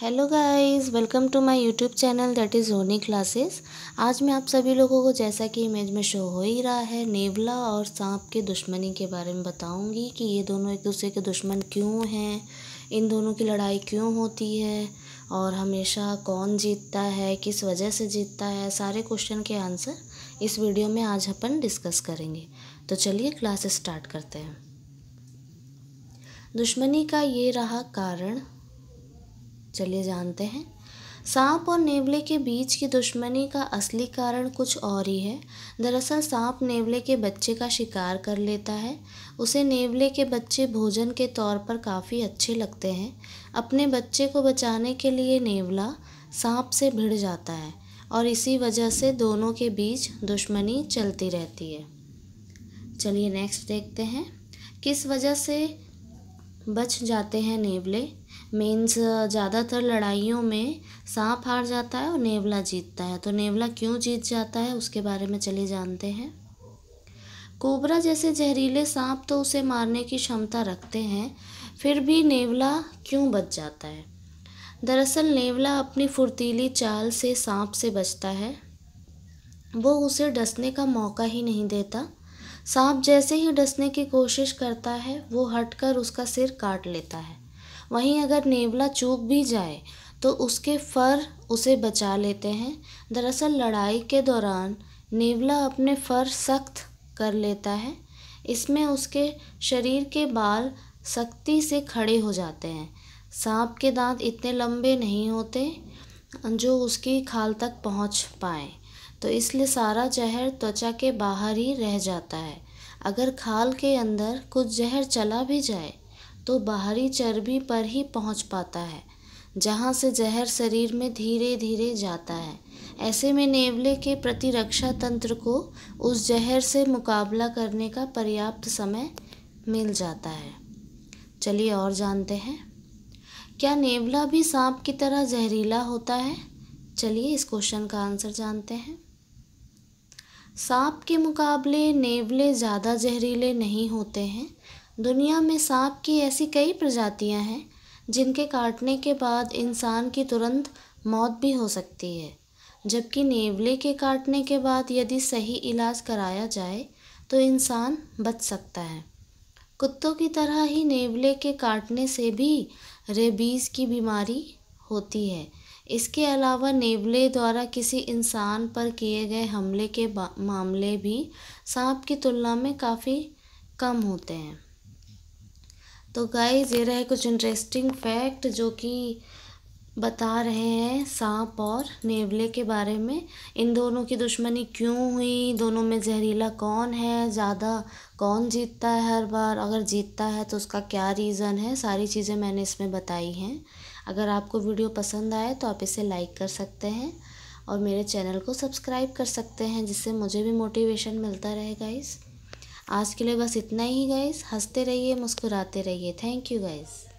hello guys welcome to my YouTube channel that is honey classes आज मैं आप सभी लोगों को जैसा कि इमेज में शो हो ही रहा है नेवला और सांप के दुश्मनी के बारे में बताऊंगी कि ये दोनों एक दूसरे के दुश्मन क्यों हैं इन दोनों की लड़ाई क्यों होती है और हमेशा कौन जीतता है किस वजह से जीतता है सारे क्वेश्चन के आंसर इस वीडियो में आज अपन डिस्कस करेंगे तो चलिए क्लास स्टार्ट करते हैं दुश्मनी का ये रहा कारण चलिए जानते हैं सांप और नेवले के बीच की दुश्मनी का असली कारण कुछ और ही है दरअसल सांप नेवले के बच्चे का शिकार कर लेता है उसे नेवले के बच्चे भोजन के तौर पर काफ़ी अच्छे लगते हैं अपने बच्चे को बचाने के लिए नेवला सांप से भिड़ जाता है और इसी वजह से दोनों के बीच दुश्मनी चलती रहती है चलिए नेक्स्ट देखते हैं किस वजह से बच जाते हैं नेवले मीन्स uh, ज़्यादातर लड़ाइयों में साँप हार जाता है और नेवला जीतता है तो नेवला क्यों जीत जाता है उसके बारे में चलिए जानते हैं कोबरा जैसे जहरीले सांप तो उसे मारने की क्षमता रखते हैं फिर भी नेवला क्यों बच जाता है दरअसल नेवला अपनी फुर्तीली चाल से सांप से बचता है वो उसे डसने का मौका ही नहीं देता सांप जैसे ही डसने की कोशिश करता है वो हटकर उसका सिर काट लेता है वहीं अगर नेवला चूक भी जाए तो उसके फर उसे बचा लेते हैं दरअसल लड़ाई के दौरान नेवला अपने फर सख्त कर लेता है इसमें उसके शरीर के बाल सख्ती से खड़े हो जाते हैं सांप के दांत इतने लंबे नहीं होते जो उसकी खाल तक पहुंच पाए तो इसलिए सारा जहर त्वचा के बाहर ही रह जाता है अगर खाल के अंदर कुछ जहर चला भी जाए तो बाहरी चर्बी पर ही पहुंच पाता है जहाँ से जहर शरीर में धीरे धीरे जाता है ऐसे में नेवले के प्रतिरक्षा तंत्र को उस जहर से मुकाबला करने का पर्याप्त समय मिल जाता है चलिए और जानते हैं क्या नेवला भी सांप की तरह जहरीला होता है चलिए इस क्वेश्चन का आंसर जानते हैं सांप के मुकाबले नेवले ज़्यादा जहरीले नहीं होते हैं दुनिया में सांप की ऐसी कई प्रजातियाँ हैं जिनके काटने के बाद इंसान की तुरंत मौत भी हो सकती है जबकि नेवले के काटने के बाद यदि सही इलाज कराया जाए तो इंसान बच सकता है कुत्तों की तरह ही नेवले के काटने से भी रेबीज़ की बीमारी होती है इसके अलावा नेवले द्वारा किसी इंसान पर किए गए हमले के मामले भी सांप की तुलना में काफ़ी कम होते हैं तो गाइज ये रहे कुछ इंटरेस्टिंग फैक्ट जो कि बता रहे हैं सांप और नेवले के बारे में इन दोनों की दुश्मनी क्यों हुई दोनों में जहरीला कौन है ज़्यादा कौन जीतता है हर बार अगर जीतता है तो उसका क्या रीज़न है सारी चीज़ें मैंने इसमें बताई हैं अगर आपको वीडियो पसंद आए तो आप इसे लाइक कर सकते हैं और मेरे चैनल को सब्सक्राइब कर सकते हैं जिससे मुझे भी मोटिवेशन मिलता रहेगा इस आज के लिए बस इतना ही गाइज हंसते रहिए मुस्कुराते रहिए थैंक यू गाइज़